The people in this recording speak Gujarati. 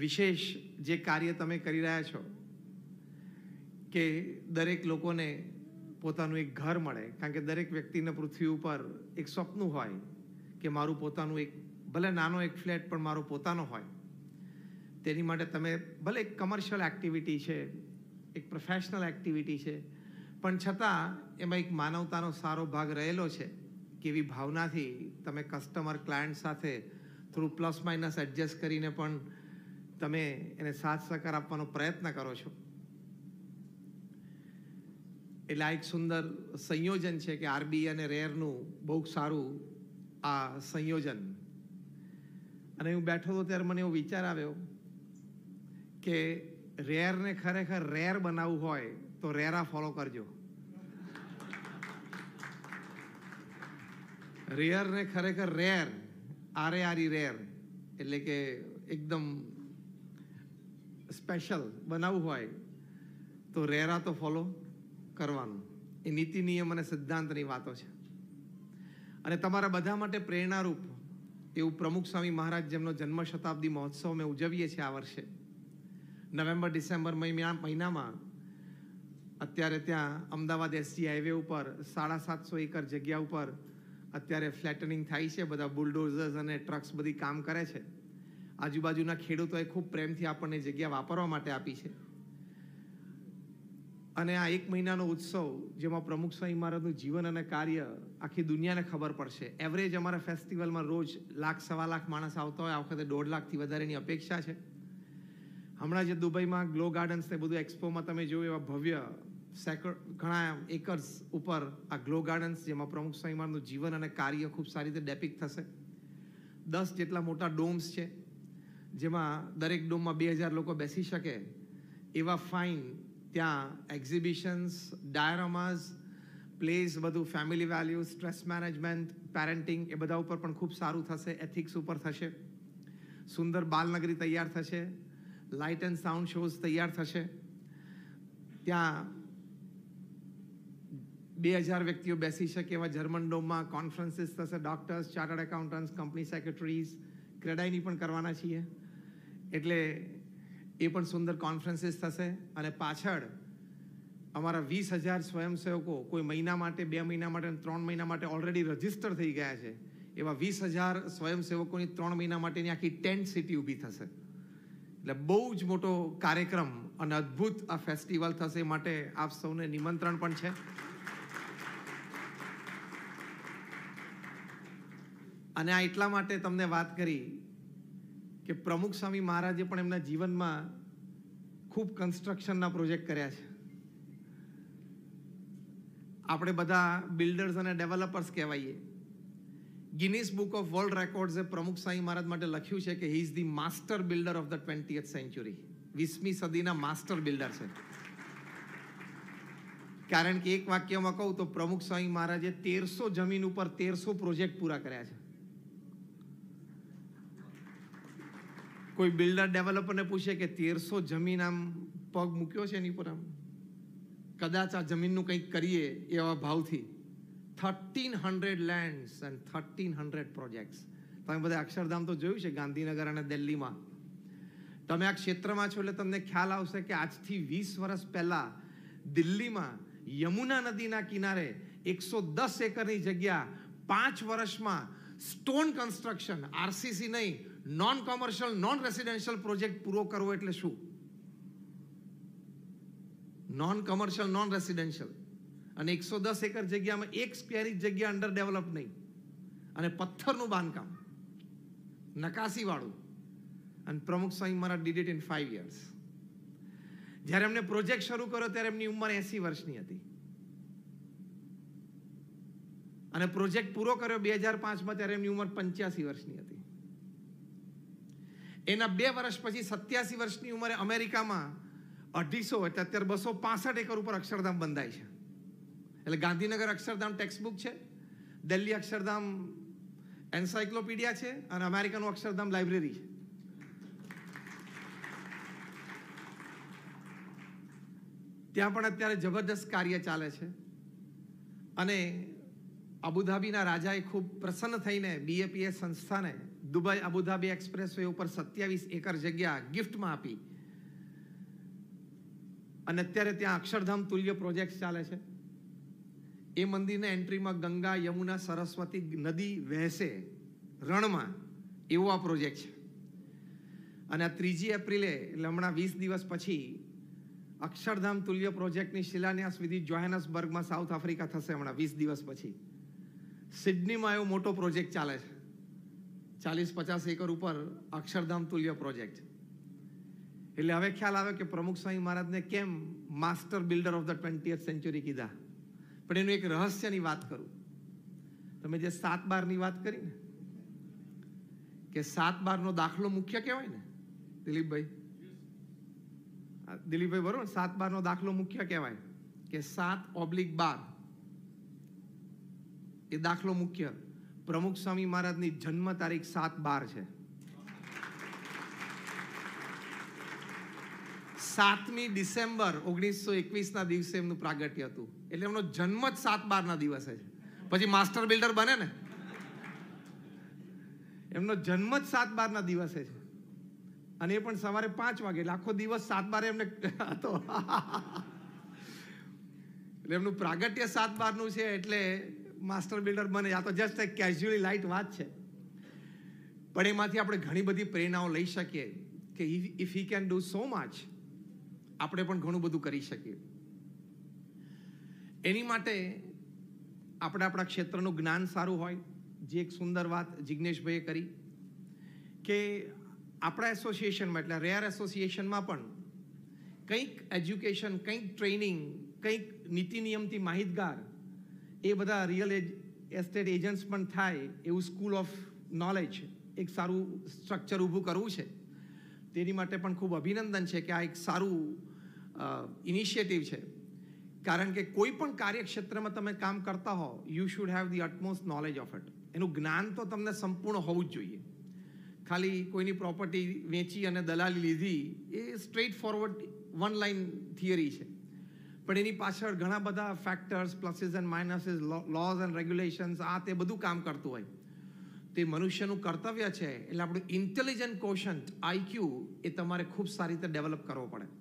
વિશેષ જે કાર્ય તમે કરી રહ્યા છો કે દરેક લોકોને પોતાનું એક ઘર મળે કારણ કે દરેક વ્યક્તિને પૃથ્વી ઉપર એક સ્વપ્ન હોય કે મારું પોતાનું એક ભલે નાનો એક ફ્લેટ પણ મારો પોતાનો હોય તેની માટે તમે ભલે એક કમર્શિયલ એક્ટિવિટી છે એક પ્રોફેશનલ એક્ટિવિટી છે પણ છતાં એમાં એક માનવતાનો સારો ભાગ રહેલો છે કે એવી ભાવનાથી તમે કસ્ટમર ક્લાયન્ટ સાથે થોડું પ્લસ માઇનસ એડજસ્ટ કરીને પણ તમે એને સાથ સહકાર આપવાનો પ્રયત્ન કરો છો એટલે આ એક સુંદર સંયોજન છે કે આરબી અને રેરનું બહુ સારું આ સંયોજન અને હું બેઠો હતો ત્યારે મને એવો વિચાર આવ્યો કે રેરને ખરેખર રેર બનાવવું હોય તો રેરા ફોલો કરજો રેયરને ખરેખર રેર આરે આરી રેર એટલે કે એકદમ સ્પેશિયલ બનાવવું હોય તો રેરા તો ફોલો કરવાનું એ નીતિ નિયમ અને સિદ્ધાંતની વાતો છે અને તમારા બધા માટે પ્રેરણારૂપ એવું પ્રમુખ સ્વામી મહારાજ જેમનો જન્મ શતાબ્દી મહોત્સવ મેં ઉજવીએ છીએ આ વર્ષે નવેમ્બર ડિસેમ્બર મહિનામાં અત્યારે ત્યાં અમદાવાદ એસસી હાઈવે ઉપર સાડા સાતસો એકર જગ્યા ઉપર અત્યારે ફ્લેટનિંગ થાય છે બધા બુલડોઝર્સ અને ટ્રક્સ બધી કામ કરે છે આજુબાજુના ખેડૂતોએ ખૂબ પ્રેમથી આપણને જગ્યા વાપરવા માટે આપી છે અને આ એક મહિનાનો ઉત્સવ જેમાં પ્રમુખ સ્વામી મહારાજનું જીવન અને કાર્ય આખી દુનિયાને ખબર પડશે એવરેજ અમારા ફેસ્ટિવલમાં રોજ લાખ સવા લાખ માણસ આવતા હોય આ વખતે દોઢ લાખથી વધારેની અપેક્ષા છે હમણાં જે દુબઈમાં ગ્લો ગાર્ડન્સ ને બધું એક્સપોમાં તમે જોયું એવા ભવ્ય સેકડ ઘણા એકર્સ ઉપર આ ગ્લો ગાર્ડન્સ જેમાં પ્રમુખ સ્વામી મહારાજનું જીવન અને કાર્ય ખૂબ સારી રીતે ડેપિક થશે દસ જેટલા મોટા ડોમ્સ છે જેમાં દરેક ડોમમાં બે હજાર લોકો બેસી શકે એવા ફાઇન ત્યાં એક્ઝિબિશન્સ ડાયરોમાઝ પ્લેસ બધું family value stress management parenting એ બધા ઉપર પણ ખૂબ સારું થશે એથિક્સ ઉપર થશે સુંદર બાલનગરી તૈયાર થશે લાઇટ એન્ડ સાઉન્ડ શોઝ તૈયાર થશે ત્યાં બે હજાર વ્યક્તિઓ બેસી શકે એવા જર્મન ડોમમાં કોન્ફરન્સીસ થશે doctors chartered accountants company secretaries ક્રેડાઈની પણ કરવાના છીએ એટલે એ પણ સુંદર કોન્ફરન્સીસ થશે અને પાછળ અમારા વીસ હજાર સ્વયંસેવકો કોઈ મહિના માટે બે મહિના માટે ત્રણ મહિના માટે ઓલરેડી રજીસ્ટર થઈ ગયા છે એવા વીસ હજાર સ્વયંસેવકોની ત્રણ મહિના માટેની આખી ટેન્ટ સિટી ઊભી થશે એટલે બહુ જ મોટો કાર્યક્રમ અને અદ્ભુત આ ફેસ્ટિવલ થશે માટે આપ સૌને નિમંત્રણ પણ છે અને આ એટલા માટે તમને વાત કરી કે પ્રમુખ સ્વામી મહારાજે પણ એમના જીવનમાં ખૂબ કન્સ્ટ્રક્શનના પ્રોજેક્ટ કર્યા છે આપણે બધા બિલ્ડર્સ અને ડેવલપર્સ કહેવાઈએ ગિનિસ બુક ઓફ વર્લ્ડ રેકોર્ડ્સે પ્રમુખ સ્વામી મહારાજ માટે લખ્યું છે કે he is the master builder of the twentieth century વીસમી સદીના માસ્ટર બિલ્ડર છે કારણ કે એક વાક્યમાં કહું તો પ્રમુખ સ્વામી મહારાજે તેરસો જમીન ઉપર તેરસો પ્રોજેક્ટ પૂરા કર્યા છે કોઈ બિલ્ડર ડેવલપરને પૂછે કે તેરસો જમીન આમ પગ મૂક્યો છે એની પર આમ કદાચ આ જમીનનું કંઈક કરીએ એવા ભાવથી thirteen hundred lands and thirteen hundred projects તમે બધા અક્ષરધામ તો જોયું છે ગાંધીનગર અને દિલ્હીમાં તમે આ ક્ષેત્રમાં છો એટલે તમને ખ્યાલ આવશે કે આજથી વીસ વર્ષ પહેલાં દિલ્હીમાં યમુના નદીના કિનારે એકસો દસ એકરની જગ્યા પાંચ વર્ષમાં સ્ટોન કન્સ્ટ્રક્શન આરસીસી નહીં non commercial non residential project પૂરો કરવો એટલે શું નોન કોમર્શિયલ નોન રેસિડેન્શિયલ અને એકસો દસ એકર જગ્યામાં એક સ્ક્વેર જગ્યા અંડર ડેવલપ નહીં અને પથ્થરનું બાંધકામ વાળું અને પ્રમુખ સ્વામી મારા ડીડ ઇન ફાઈવ યર્સ જ્યારે એમને પ્રોજેક્ટ શરૂ કર્યો ત્યારે એમની ઉંમર એસી વર્ષની હતી અને પ્રોજેક્ટ પૂરો કર્યો બે હજાર પાંચમાં ત્યારે એમની ઉંમર પંચ્યાસી વર્ષની હતી એના બે વર્ષ પછી સત્યાસી વર્ષની ઉંમરે અમેરિકામાં અઢીસો એટલે અત્યારે બસો પાસઠ એકર ઉપર અક્ષરધામ બંધાય છે એટલે ગાંધીનગર અક્ષરધામ ટેક્સ્ટબુક છે દિલ્હી અક્ષરધામ એન્સાઇક્લોપીડિયા છે અને અમેરિકાનું અક્ષરધામ લાઇબ્રેરી છે ત્યાં પણ અત્યારે જબરદસ્ત કાર્ય ચાલે છે અને અબુધાબીના રાજાએ ખૂબ પ્રસન્ન થઈને બીએપીએસ સંસ્થાને દુબઈ અબુધાબી એક્સપ્રેસવે ઉપર સત્યાવીસ એકર જગ્યા ગિફ્ટમાં આપી અને અત્યારે ત્યાં અક્ષરધામ તુલ્ય પ્રોજેક્ટ ચાલે છે એ મંદિરના એન્ટ્રીમાં ગંગા યમુના સરસ્વતી નદી વહેશે રણમાં એવો આ પ્રોજેક્ટ છે અને આ ત્રીજી એપ્રિલે એટલે હમણાં વીસ દિવસ પછી અક્ષરધામ તુલ્ય પ્રોજેક્ટની શિલાન્યાસ વિધિ જોહેનસબર્ગમાં સાઉથ આફ્રિકા થશે હમણાં વીસ દિવસ પછી સિડનીમાં એવો મોટો પ્રોજેક્ટ ચાલે છે ચાલીસ પચાસ એકર ઉપર અક્ષરધામ તુલ્ય પ્રોજેક્ટ એટલે હવે ખ્યાલ આવે કે પ્રમુખ સ્વામી મહારાજને કેમ master builder of the twentieth century કીધા પણ એનું એક રહસ્યની વાત કરું તમે જે સાત બારની વાત કરી ને કે સાત બારનો દાખલો મુખ્ય કહેવાય ને દિલીપભાઈ દિલીપભાઈ બરોબર સાત બારનો દાખલો મુખ્ય કહેવાય કે સાત ઓબ્લિક બાર એ દાખલો મુખ્ય પ્રમુખ સ્વામી મહારાજની જન્મ તારીખ સાત બાર છે સાતમી ડિસેમ્બર ઓગણીસો એકવીસના દિવસે એમનું પ્રાગટ્ય હતું એટલે એમનો જન્મ જ સાત બારના દિવસે છે પછી માસ્ટર બિલ્ડર બને ને એમનો જન્મ જ સાત બાર ના દિવસે છે અને એ પણ સવારે પાંચ વાગે એટલે આખો દિવસ સાત બારે એમને હતો એટલે એમનું પ્રાગટ્ય સાત બારનું છે એટલે માસ્ટર બિલ્ડર બને આ તો જસ્ટ એક કેઝ્યુઅલી લાઇટ વાત છે પણ એમાંથી આપણે ઘણી બધી પ્રેરણાઓ લઈ શકીએ કે if he can do so much આપણે પણ ઘણું બધું કરી શકીએ એની માટે આપણે આપણા ક્ષેત્રનું જ્ઞાન સારું હોય જે એક સુંદર વાત જિજ્ઞેશભાઈએ કરી કે આપણા એસોસિએશનમાં એટલે રેયર એસોસિએશનમાં પણ કંઈક એજ્યુકેશન કંઈક ટ્રેનિંગ કંઈક નીતિ નિયમથી માહિતગાર એ બધા રિયલ એજ એસ્ટેટ એજન્ટ્સ પણ થાય એવું સ્કૂલ ઓફ નોલેજ એક સારું સ્ટ્રક્ચર ઊભું કરવું છે તેની માટે પણ ખૂબ અભિનંદન છે કે આ એક સારું ઇનિશિયેટિવ છે કારણ કે કોઈ પણ કાર્યક્ષેત્રમાં તમે કામ કરતા હો you should have the utmost knowledge of it એનું જ્ઞાન તો તમને સંપૂર્ણ હોવું જ જોઈએ ખાલી કોઈની પ્રોપર્ટી વેચી અને દલાલી લીધી એ straightforward one line theory છે પણ એની પાછળ ઘણા બધા factors pluses and minuses laws and regulations આ તે બધું કામ કરતું હોય તે મનુષ્યનું કર્તવ્ય છે એટલે આપણું ઇન્ટેલિજન્ટ કોશન્ટ આઈક્યુ એ તમારે ખૂબ સારી રીતે ડેવલપ કરવો પડે